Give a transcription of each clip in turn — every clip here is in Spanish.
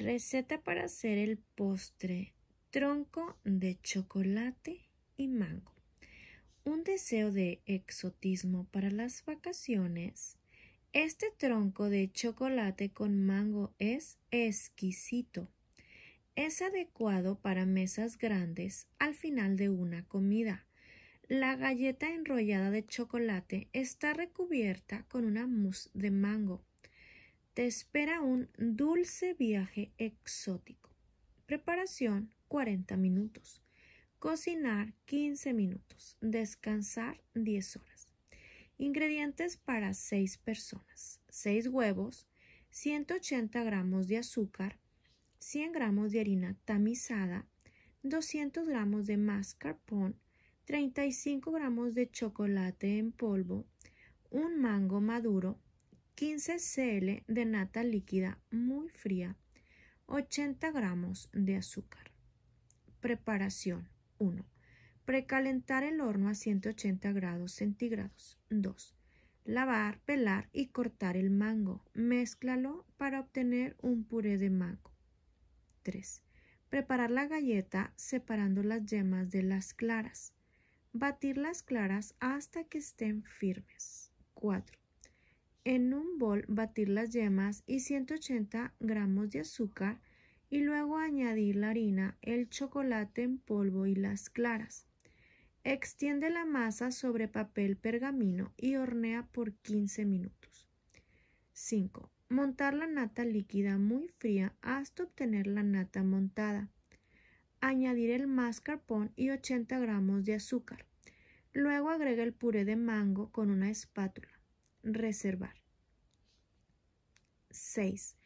Receta para hacer el postre tronco de chocolate y mango. Un deseo de exotismo para las vacaciones. Este tronco de chocolate con mango es exquisito. Es adecuado para mesas grandes al final de una comida. La galleta enrollada de chocolate está recubierta con una mousse de mango te espera un dulce viaje exótico. Preparación 40 minutos. Cocinar 15 minutos. Descansar 10 horas. Ingredientes para 6 personas. 6 huevos, 180 gramos de azúcar, 100 gramos de harina tamizada, 200 gramos de mascarpone, 35 gramos de chocolate en polvo, un mango maduro, 15 cl de nata líquida muy fría, 80 gramos de azúcar. Preparación 1. Precalentar el horno a 180 grados centígrados. 2. Lavar, pelar y cortar el mango. Mézclalo para obtener un puré de mango. 3. Preparar la galleta separando las yemas de las claras. Batir las claras hasta que estén firmes. 4 en un bol batir las yemas y 180 gramos de azúcar y luego añadir la harina, el chocolate en polvo y las claras. Extiende la masa sobre papel pergamino y hornea por 15 minutos. 5. Montar la nata líquida muy fría hasta obtener la nata montada. Añadir el mascarpone y 80 gramos de azúcar. Luego agrega el puré de mango con una espátula reservar. 6.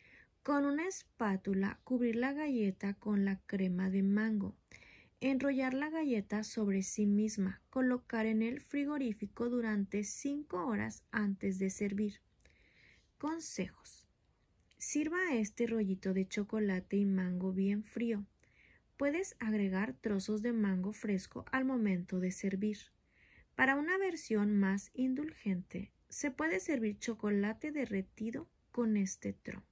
Con una espátula cubrir la galleta con la crema de mango. Enrollar la galleta sobre sí misma. Colocar en el frigorífico durante 5 horas antes de servir. Consejos. Sirva este rollito de chocolate y mango bien frío. Puedes agregar trozos de mango fresco al momento de servir. Para una versión más indulgente, se puede servir chocolate derretido con este tronco.